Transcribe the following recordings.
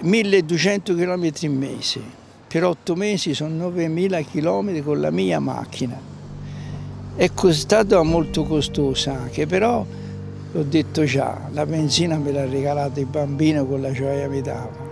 1200 km in mese, per 8 mesi sono 9.000 km con la mia macchina. È stata molto costosa anche, però l'ho detto già, la benzina me l'ha regalata il bambino con la gioia mi dava.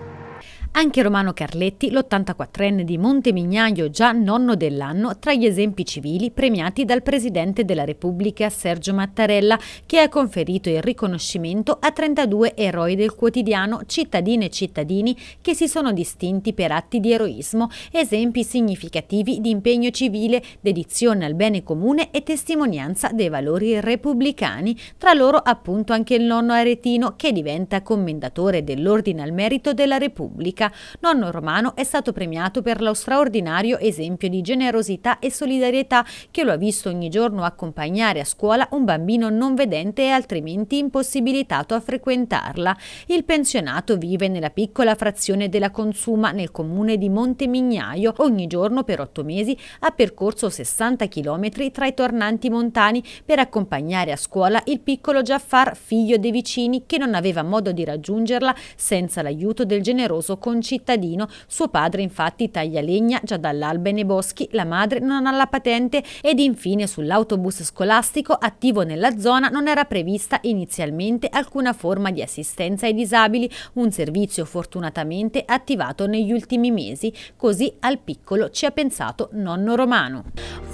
Anche Romano Carletti, l'84enne di Montemignaio, già nonno dell'anno, tra gli esempi civili premiati dal Presidente della Repubblica Sergio Mattarella, che ha conferito il riconoscimento a 32 eroi del quotidiano, cittadine e cittadini che si sono distinti per atti di eroismo, esempi significativi di impegno civile, dedizione al bene comune e testimonianza dei valori repubblicani, tra loro appunto anche il nonno aretino che diventa commendatore dell'Ordine al Merito della Repubblica politica, nonno Romano è stato premiato per lo straordinario esempio di generosità e solidarietà che lo ha visto ogni giorno accompagnare a scuola un bambino non vedente e altrimenti impossibilitato a frequentarla. Il pensionato vive nella piccola frazione della Consuma nel comune di Montemignaio. Ogni giorno per otto mesi ha percorso 60 km tra i tornanti montani per accompagnare a scuola il piccolo Giaffar, figlio dei vicini, che non aveva modo di raggiungerla senza l'aiuto del generoso congiunto concittadino. Suo padre infatti taglia legna già dall'alba nei boschi, la madre non ha la patente ed infine sull'autobus scolastico attivo nella zona non era prevista inizialmente alcuna forma di assistenza ai disabili, un servizio fortunatamente attivato negli ultimi mesi, così al piccolo ci ha pensato nonno Romano.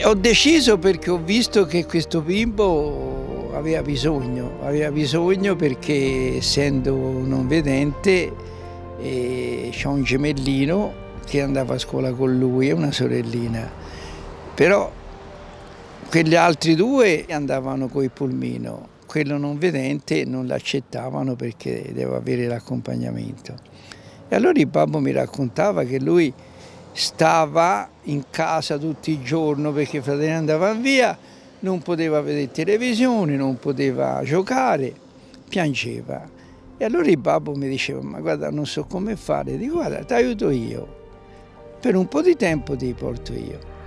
Ho deciso perché ho visto che questo bimbo aveva bisogno, aveva bisogno perché essendo non vedente e c'è un gemellino che andava a scuola con lui e una sorellina, però quegli altri due andavano con il pulmino, quello non vedente non l'accettavano perché doveva avere l'accompagnamento. E allora il babbo mi raccontava che lui stava in casa tutto il giorno perché i fratelli andavano via, non poteva vedere televisione, non poteva giocare, piangeva. E allora il babbo mi diceva, ma guarda non so come fare, dico guarda ti aiuto io, per un po' di tempo ti porto io.